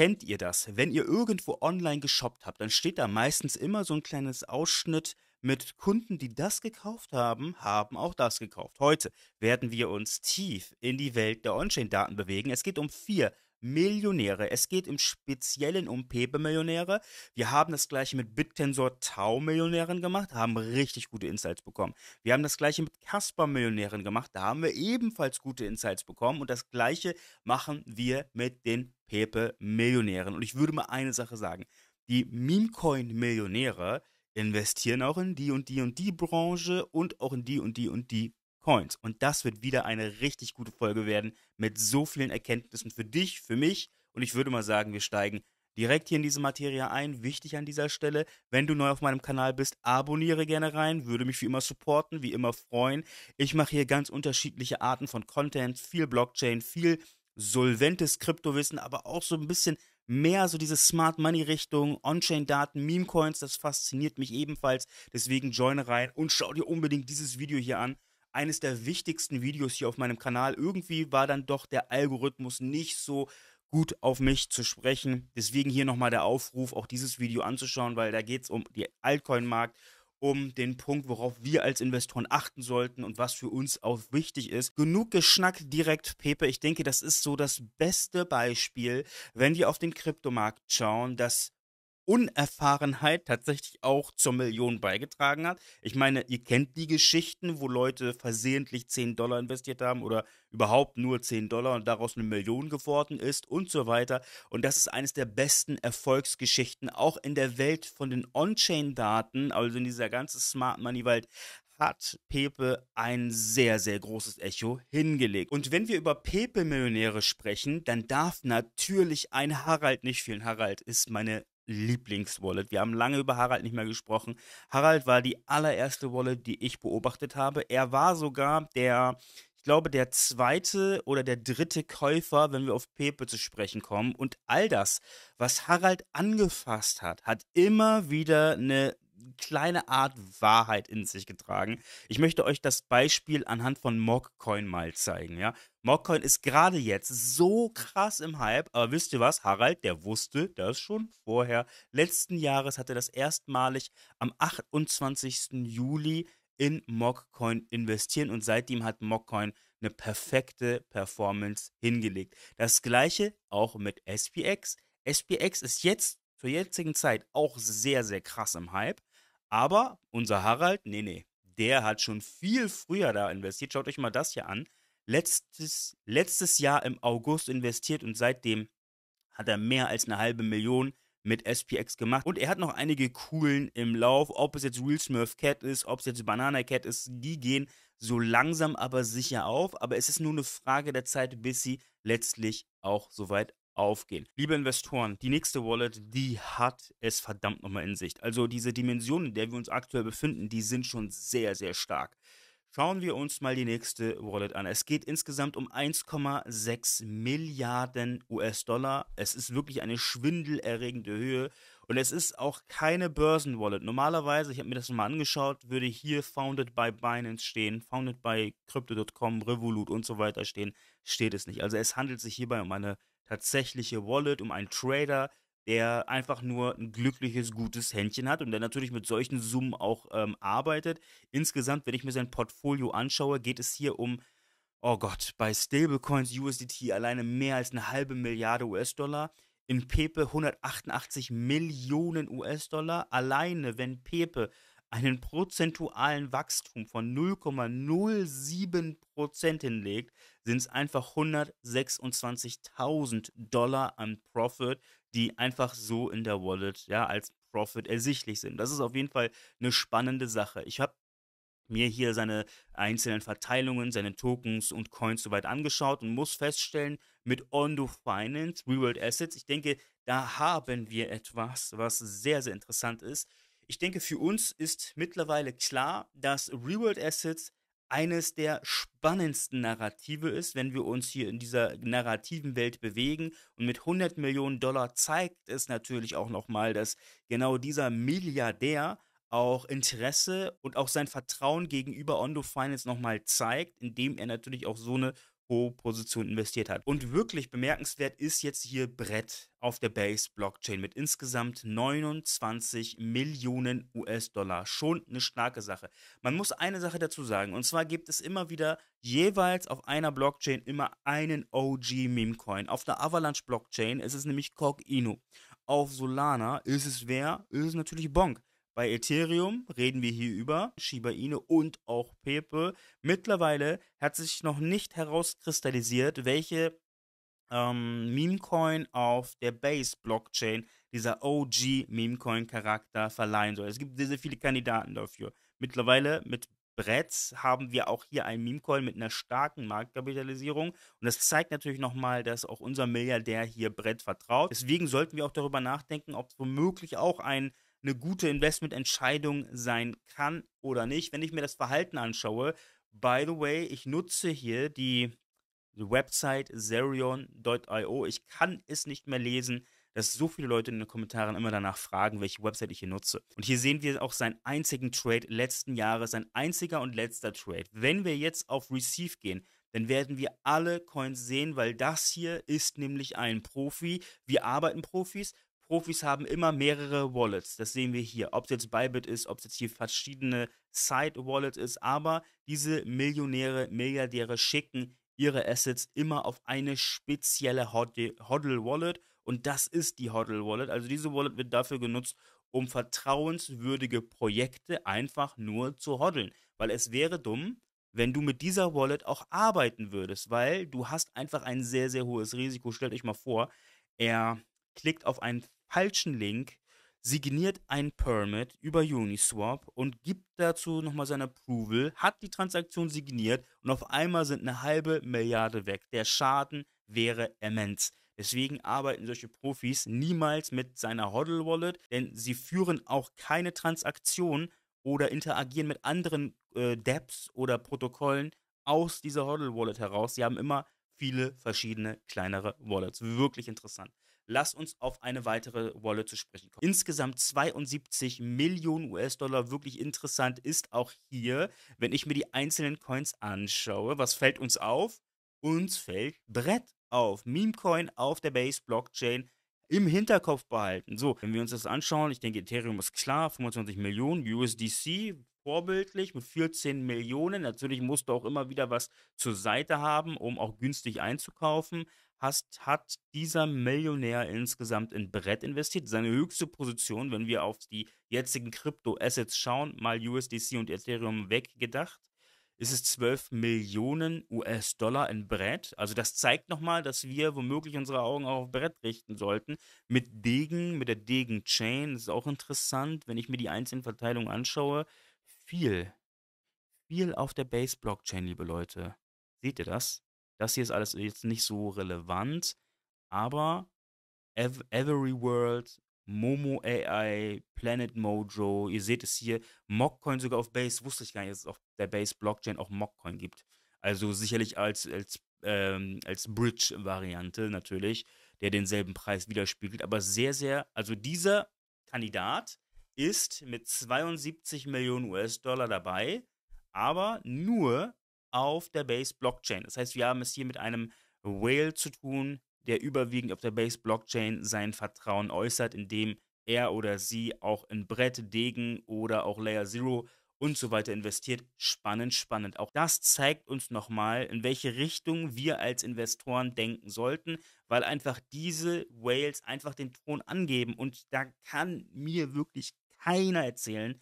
kennt ihr das? Wenn ihr irgendwo online geshoppt habt, dann steht da meistens immer so ein kleines Ausschnitt mit Kunden, die das gekauft haben, haben auch das gekauft. Heute werden wir uns tief in die Welt der On-Chain-Daten bewegen. Es geht um vier Millionäre. Es geht im Speziellen um Pepe-Millionäre. Wir haben das gleiche mit BitTensor Tau-Millionären gemacht, haben richtig gute Insights bekommen. Wir haben das gleiche mit Casper-Millionären gemacht, da haben wir ebenfalls gute Insights bekommen. Und das gleiche machen wir mit den Pepe-Millionären. Und ich würde mal eine Sache sagen. Die Memecoin-Millionäre investieren auch in die und die und die Branche und auch in die und die und die Points. Und das wird wieder eine richtig gute Folge werden mit so vielen Erkenntnissen für dich, für mich. Und ich würde mal sagen, wir steigen direkt hier in diese Materie ein. Wichtig an dieser Stelle, wenn du neu auf meinem Kanal bist, abonniere gerne rein, würde mich wie immer supporten, wie immer freuen. Ich mache hier ganz unterschiedliche Arten von Content, viel Blockchain, viel solventes Kryptowissen, aber auch so ein bisschen mehr so diese Smart Money Richtung, On-Chain Daten, Meme Coins, das fasziniert mich ebenfalls. Deswegen joine rein und schau dir unbedingt dieses Video hier an eines der wichtigsten Videos hier auf meinem Kanal. Irgendwie war dann doch der Algorithmus nicht so gut auf mich zu sprechen. Deswegen hier nochmal der Aufruf, auch dieses Video anzuschauen, weil da geht es um den Altcoin-Markt, um den Punkt, worauf wir als Investoren achten sollten und was für uns auch wichtig ist. Genug Geschnack direkt, Pepe. Ich denke, das ist so das beste Beispiel, wenn wir auf den Kryptomarkt schauen, dass Unerfahrenheit tatsächlich auch zur Million beigetragen hat. Ich meine, ihr kennt die Geschichten, wo Leute versehentlich 10 Dollar investiert haben oder überhaupt nur 10 Dollar und daraus eine Million geworden ist und so weiter. Und das ist eines der besten Erfolgsgeschichten, auch in der Welt von den On-Chain-Daten, also in dieser ganzen Smart Money-Welt, hat Pepe ein sehr, sehr großes Echo hingelegt. Und wenn wir über Pepe-Millionäre sprechen, dann darf natürlich ein Harald nicht fehlen. Harald ist meine Lieblingswallet. Wir haben lange über Harald nicht mehr gesprochen. Harald war die allererste Wallet, die ich beobachtet habe. Er war sogar der, ich glaube, der zweite oder der dritte Käufer, wenn wir auf Pepe zu sprechen kommen. Und all das, was Harald angefasst hat, hat immer wieder eine kleine Art Wahrheit in sich getragen. Ich möchte euch das Beispiel anhand von Mogcoin mal zeigen, ja. Mogcoin ist gerade jetzt so krass im Hype, aber wisst ihr was? Harald, der wusste das schon vorher. Letzten Jahres hat er das erstmalig am 28. Juli in Mogcoin investieren und seitdem hat Mogcoin eine perfekte Performance hingelegt. Das gleiche auch mit SPX. SPX ist jetzt zur jetzigen Zeit auch sehr, sehr krass im Hype. Aber unser Harald, nee, nee, der hat schon viel früher da investiert. Schaut euch mal das hier an. Letztes, letztes Jahr im August investiert und seitdem hat er mehr als eine halbe Million mit SPX gemacht. Und er hat noch einige coolen im Lauf. Ob es jetzt Real Smurf Cat ist, ob es jetzt Banana Cat ist, die gehen so langsam aber sicher auf. Aber es ist nur eine Frage der Zeit, bis sie letztlich auch soweit aufgehen. Liebe Investoren, die nächste Wallet, die hat es verdammt nochmal in Sicht. Also diese Dimensionen, in der wir uns aktuell befinden, die sind schon sehr, sehr stark. Schauen wir uns mal die nächste Wallet an. Es geht insgesamt um 1,6 Milliarden US-Dollar. Es ist wirklich eine schwindelerregende Höhe und es ist auch keine Börsenwallet. Normalerweise, ich habe mir das mal angeschaut, würde hier Founded by Binance stehen, Founded by Crypto.com, Revolut und so weiter stehen. Steht es nicht. Also es handelt sich hierbei um eine tatsächliche Wallet, um einen Trader, der einfach nur ein glückliches, gutes Händchen hat und der natürlich mit solchen Summen auch ähm, arbeitet. Insgesamt, wenn ich mir sein Portfolio anschaue, geht es hier um, oh Gott, bei Stablecoins USDT alleine mehr als eine halbe Milliarde US-Dollar in Pepe 188 Millionen US-Dollar. Alleine, wenn Pepe einen prozentualen Wachstum von 0,07 hinlegt, sind es einfach 126.000 Dollar an Profit, die einfach so in der Wallet, ja, als Profit ersichtlich sind. Das ist auf jeden Fall eine spannende Sache. Ich habe mir hier seine einzelnen Verteilungen, seine Tokens und Coins soweit angeschaut und muss feststellen, mit Ondo Finance, Reworld Assets, ich denke, da haben wir etwas, was sehr, sehr interessant ist. Ich denke, für uns ist mittlerweile klar, dass Reworld Assets eines der spannendsten Narrative ist, wenn wir uns hier in dieser narrativen Welt bewegen. Und mit 100 Millionen Dollar zeigt es natürlich auch nochmal, dass genau dieser Milliardär auch Interesse und auch sein Vertrauen gegenüber Ondo Finance nochmal zeigt, indem er natürlich auch so eine hohe Position investiert hat. Und wirklich bemerkenswert ist jetzt hier Brett auf der Base Blockchain mit insgesamt 29 Millionen US-Dollar. Schon eine starke Sache. Man muss eine Sache dazu sagen, und zwar gibt es immer wieder jeweils auf einer Blockchain immer einen OG Meme-Coin. Auf der Avalanche Blockchain ist es nämlich Cog Inu. Auf Solana ist es wer? Ist es natürlich Bonk. Bei Ethereum reden wir hier über Shiba Inu und auch Pepe. Mittlerweile hat sich noch nicht herauskristallisiert, welche ähm, Memecoin auf der Base-Blockchain dieser OG-Memecoin-Charakter verleihen soll. Es gibt sehr, sehr viele Kandidaten dafür. Mittlerweile mit Bretts haben wir auch hier einen Memecoin mit einer starken Marktkapitalisierung. Und das zeigt natürlich nochmal, dass auch unser Milliardär hier Brett vertraut. Deswegen sollten wir auch darüber nachdenken, ob es womöglich auch ein eine gute Investmententscheidung sein kann oder nicht. Wenn ich mir das Verhalten anschaue, by the way, ich nutze hier die Website zerion.io. Ich kann es nicht mehr lesen, dass so viele Leute in den Kommentaren immer danach fragen, welche Website ich hier nutze. Und hier sehen wir auch seinen einzigen Trade letzten Jahres, sein einziger und letzter Trade. Wenn wir jetzt auf Receive gehen, dann werden wir alle Coins sehen, weil das hier ist nämlich ein Profi. Wir arbeiten Profis Profis haben immer mehrere Wallets. Das sehen wir hier. Ob es jetzt Bybit ist, ob es jetzt hier verschiedene Side-Wallets ist. Aber diese Millionäre, Milliardäre schicken ihre Assets immer auf eine spezielle hoddle wallet Und das ist die hoddle wallet Also diese Wallet wird dafür genutzt, um vertrauenswürdige Projekte einfach nur zu hoddeln. Weil es wäre dumm, wenn du mit dieser Wallet auch arbeiten würdest, weil du hast einfach ein sehr, sehr hohes Risiko. Stellt euch mal vor, er klickt auf einen falschen Link, signiert ein Permit über Uniswap und gibt dazu nochmal sein Approval, hat die Transaktion signiert und auf einmal sind eine halbe Milliarde weg. Der Schaden wäre immens. Deswegen arbeiten solche Profis niemals mit seiner Hodl Wallet, denn sie führen auch keine Transaktion oder interagieren mit anderen äh, Dapps oder Protokollen aus dieser Hodl Wallet heraus. Sie haben immer viele verschiedene kleinere Wallets. Wirklich interessant. Lass uns auf eine weitere Wallet zu sprechen kommen. Insgesamt 72 Millionen US-Dollar, wirklich interessant ist auch hier, wenn ich mir die einzelnen Coins anschaue, was fällt uns auf? Uns fällt Brett auf. Memecoin auf der Base-Blockchain im Hinterkopf behalten. So, wenn wir uns das anschauen, ich denke, Ethereum ist klar, 25 Millionen, USDC vorbildlich mit 14 Millionen. Natürlich musst du auch immer wieder was zur Seite haben, um auch günstig einzukaufen hast, hat dieser Millionär insgesamt in Brett investiert. Seine höchste Position, wenn wir auf die jetzigen Krypto-Assets schauen, mal USDC und Ethereum weggedacht, ist es 12 Millionen US-Dollar in Brett. Also das zeigt nochmal, dass wir womöglich unsere Augen auch auf Brett richten sollten. Mit Degen, mit der Degen-Chain, das ist auch interessant, wenn ich mir die einzelnen Verteilungen anschaue. Viel, viel auf der Base-Blockchain, liebe Leute. Seht ihr das? Das hier ist alles jetzt nicht so relevant, aber Ev Every World, Momo AI, Planet Mojo, ihr seht es hier, Mockcoin sogar auf Base, wusste ich gar nicht, dass es auf der Base Blockchain auch Mockcoin gibt. Also sicherlich als, als, ähm, als Bridge-Variante natürlich, der denselben Preis widerspiegelt, aber sehr, sehr, also dieser Kandidat ist mit 72 Millionen US-Dollar dabei, aber nur auf der Base Blockchain. Das heißt, wir haben es hier mit einem Whale zu tun, der überwiegend auf der Base Blockchain sein Vertrauen äußert, indem er oder sie auch in Brett, Degen oder auch Layer Zero und so weiter investiert. Spannend, spannend. Auch das zeigt uns nochmal, in welche Richtung wir als Investoren denken sollten, weil einfach diese Whales einfach den Ton angeben und da kann mir wirklich keiner erzählen,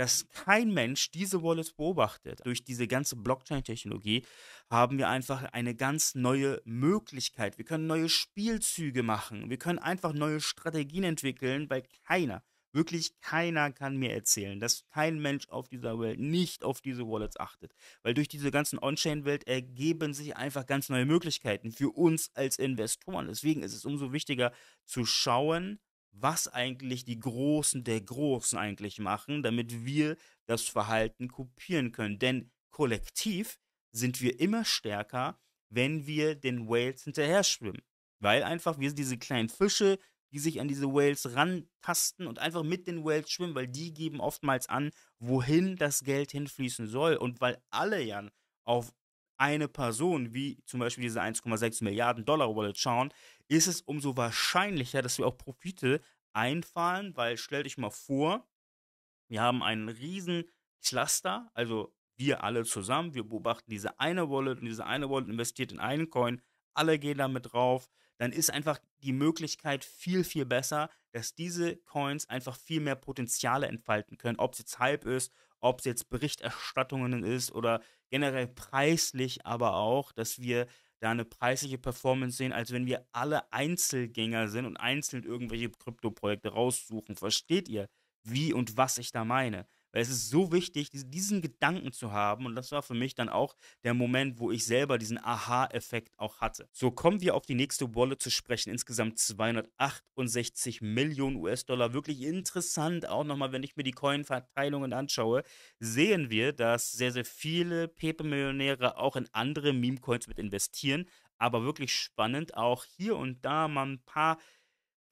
dass kein Mensch diese Wallet beobachtet. Durch diese ganze Blockchain-Technologie haben wir einfach eine ganz neue Möglichkeit. Wir können neue Spielzüge machen. Wir können einfach neue Strategien entwickeln, weil keiner, wirklich keiner kann mir erzählen, dass kein Mensch auf dieser Welt nicht auf diese Wallets achtet. Weil durch diese ganzen On-Chain-Welt ergeben sich einfach ganz neue Möglichkeiten für uns als Investoren. Deswegen ist es umso wichtiger zu schauen, was eigentlich die Großen der Großen eigentlich machen, damit wir das Verhalten kopieren können. Denn kollektiv sind wir immer stärker, wenn wir den Whales hinterher schwimmen. Weil einfach wir sind diese kleinen Fische, die sich an diese Whales rantasten und einfach mit den Whales schwimmen, weil die geben oftmals an, wohin das Geld hinfließen soll. Und weil alle ja auf eine Person, wie zum Beispiel diese 1,6 Milliarden Dollar Wallet schauen, ist es umso wahrscheinlicher, dass wir auch Profite einfallen, weil stellt euch mal vor, wir haben einen riesen Cluster, also wir alle zusammen, wir beobachten diese eine Wallet und diese eine Wallet investiert in einen Coin, alle gehen damit drauf, dann ist einfach die Möglichkeit viel, viel besser, dass diese Coins einfach viel mehr Potenziale entfalten können, ob es jetzt Hype ist, ob es jetzt Berichterstattungen ist oder generell preislich, aber auch, dass wir da eine preisliche Performance sehen, als wenn wir alle Einzelgänger sind und einzeln irgendwelche Krypto-Projekte raussuchen. Versteht ihr, wie und was ich da meine? Weil es ist so wichtig, diesen Gedanken zu haben. Und das war für mich dann auch der Moment, wo ich selber diesen Aha-Effekt auch hatte. So kommen wir auf die nächste Wallet zu sprechen. Insgesamt 268 Millionen US-Dollar. Wirklich interessant. Auch nochmal, wenn ich mir die Coin-Verteilungen anschaue, sehen wir, dass sehr, sehr viele Pepe-Millionäre auch in andere Meme-Coins mit investieren. Aber wirklich spannend, auch hier und da mal ein paar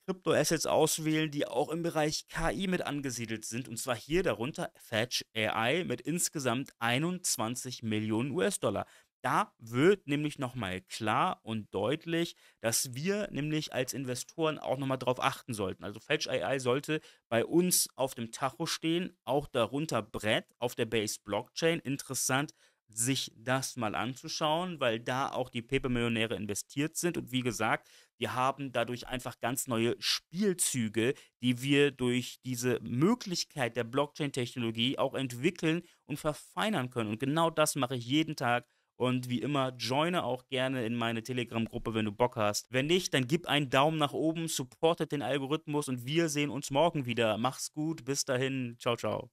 Kryptoassets auswählen, die auch im Bereich KI mit angesiedelt sind. Und zwar hier darunter Fetch AI mit insgesamt 21 Millionen US-Dollar. Da wird nämlich nochmal klar und deutlich, dass wir nämlich als Investoren auch nochmal darauf achten sollten. Also Fetch AI sollte bei uns auf dem Tacho stehen, auch darunter Brett auf der Base Blockchain. Interessant, sich das mal anzuschauen, weil da auch die paper millionäre investiert sind. Und wie gesagt, wir haben dadurch einfach ganz neue Spielzüge, die wir durch diese Möglichkeit der Blockchain-Technologie auch entwickeln und verfeinern können. Und genau das mache ich jeden Tag. Und wie immer, joine auch gerne in meine Telegram-Gruppe, wenn du Bock hast. Wenn nicht, dann gib einen Daumen nach oben, supportet den Algorithmus und wir sehen uns morgen wieder. Mach's gut, bis dahin, ciao, ciao.